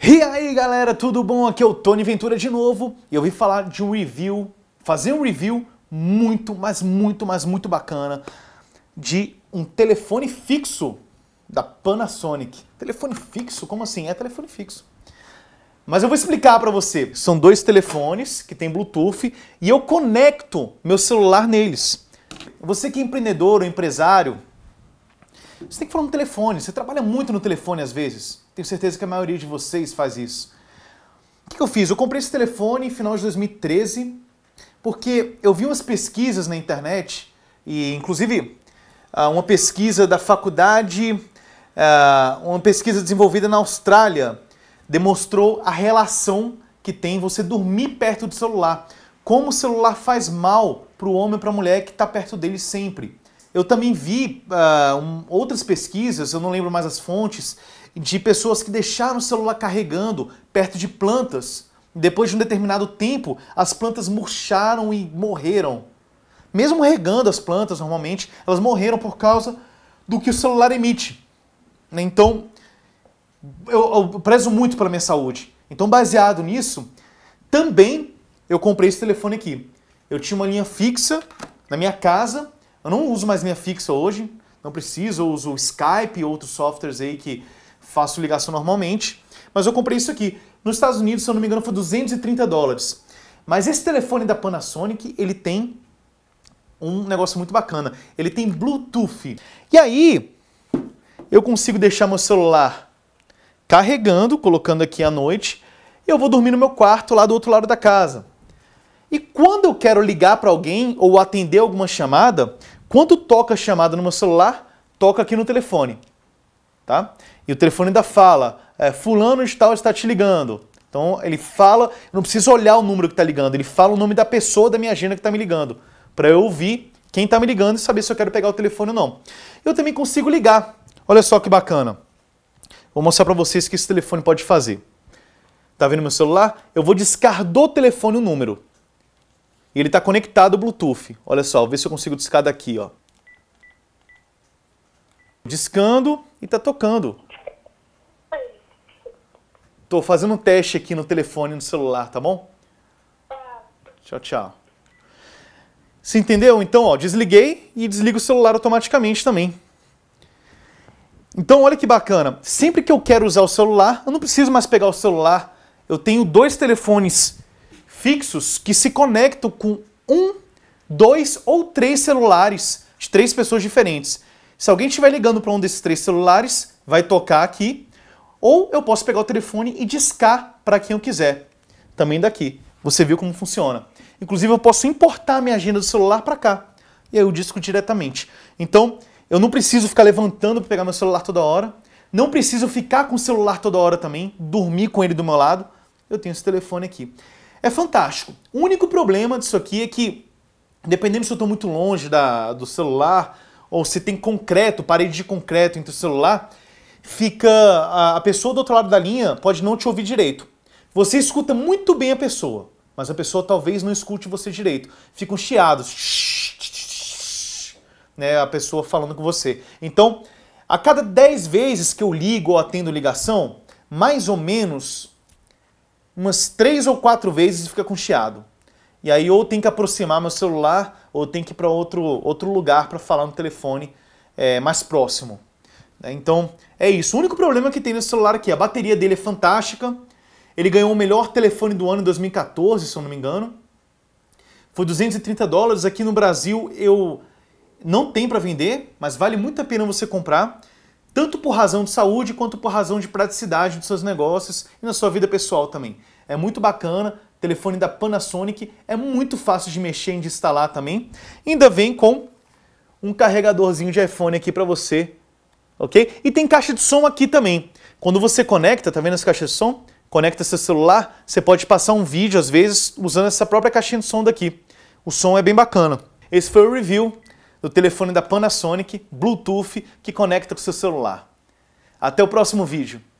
E aí galera, tudo bom? Aqui é o Tony Ventura de novo e eu vim falar de um review, fazer um review muito, mas muito, mas muito bacana de um telefone fixo da Panasonic. Telefone fixo? Como assim? É telefone fixo. Mas eu vou explicar para você. São dois telefones que tem Bluetooth e eu conecto meu celular neles. Você que é empreendedor ou empresário, você tem que falar no telefone, você trabalha muito no telefone às vezes. Tenho certeza que a maioria de vocês faz isso. O que eu fiz? Eu comprei esse telefone em final de 2013, porque eu vi umas pesquisas na internet, e inclusive ah, uma pesquisa da faculdade, ah, uma pesquisa desenvolvida na Austrália, demonstrou a relação que tem você dormir perto do celular. Como o celular faz mal para o homem e para a mulher que está perto dele sempre. Eu também vi uh, um, outras pesquisas, eu não lembro mais as fontes, de pessoas que deixaram o celular carregando perto de plantas. Depois de um determinado tempo, as plantas murcharam e morreram. Mesmo regando as plantas normalmente, elas morreram por causa do que o celular emite. Né? Então, eu, eu prezo muito pela minha saúde. Então, baseado nisso, também eu comprei esse telefone aqui. Eu tinha uma linha fixa na minha casa eu não uso mais minha fixa hoje, não preciso, eu uso o Skype e outros softwares aí que faço ligação normalmente. Mas eu comprei isso aqui. Nos Estados Unidos, se eu não me engano, foi 230 dólares. Mas esse telefone da Panasonic, ele tem um negócio muito bacana. Ele tem Bluetooth. E aí, eu consigo deixar meu celular carregando, colocando aqui à noite. E eu vou dormir no meu quarto lá do outro lado da casa. E quando eu quero ligar para alguém ou atender alguma chamada, quando toca a chamada no meu celular, toca aqui no telefone. Tá? E o telefone ainda fala, é, fulano de tal está te ligando. Então ele fala, eu não preciso olhar o número que está ligando, ele fala o nome da pessoa da minha agenda que está me ligando, para eu ouvir quem está me ligando e saber se eu quero pegar o telefone ou não. Eu também consigo ligar. Olha só que bacana. Vou mostrar para vocês o que esse telefone pode fazer. Tá vendo meu celular? Eu vou descartar do telefone o número. E ele está conectado ao Bluetooth. Olha só, vou ver se eu consigo discar daqui, ó. Discando e está tocando. Estou fazendo um teste aqui no telefone, no celular, tá bom? Tchau, tchau. Você entendeu? Então, ó, desliguei e desligo o celular automaticamente também. Então, olha que bacana. Sempre que eu quero usar o celular, eu não preciso mais pegar o celular. Eu tenho dois telefones fixos que se conectam com um, dois ou três celulares de três pessoas diferentes. Se alguém estiver ligando para um desses três celulares, vai tocar aqui. Ou eu posso pegar o telefone e discar para quem eu quiser. Também daqui. Você viu como funciona. Inclusive, eu posso importar minha agenda do celular para cá. E aí eu disco diretamente. Então, eu não preciso ficar levantando para pegar meu celular toda hora. Não preciso ficar com o celular toda hora também, dormir com ele do meu lado. Eu tenho esse telefone aqui. É fantástico. O único problema disso aqui é que, dependendo se eu estou muito longe da, do celular, ou se tem concreto, parede de concreto entre o celular, fica. A, a pessoa do outro lado da linha pode não te ouvir direito. Você escuta muito bem a pessoa, mas a pessoa talvez não escute você direito. Ficam chiados. Né, a pessoa falando com você. Então, a cada 10 vezes que eu ligo ou atendo ligação, mais ou menos umas três ou quatro vezes e fica com chiado. E aí ou tem que aproximar meu celular ou tem que ir para outro, outro lugar para falar no telefone é, mais próximo. Né? Então é isso. O único problema que tem nesse celular aqui, a bateria dele é fantástica. Ele ganhou o melhor telefone do ano em 2014, se eu não me engano. Foi 230 dólares. Aqui no Brasil eu não tem para vender, mas vale muito a pena você comprar tanto por razão de saúde quanto por razão de praticidade dos seus negócios e na sua vida pessoal também. É muito bacana, telefone da Panasonic, é muito fácil de mexer e de instalar também. Ainda vem com um carregadorzinho de iPhone aqui para você, ok? E tem caixa de som aqui também. Quando você conecta, tá vendo essa caixa de som? Conecta seu celular, você pode passar um vídeo às vezes usando essa própria caixinha de som daqui. O som é bem bacana. Esse foi o review do telefone da Panasonic, Bluetooth, que conecta com seu celular. Até o próximo vídeo.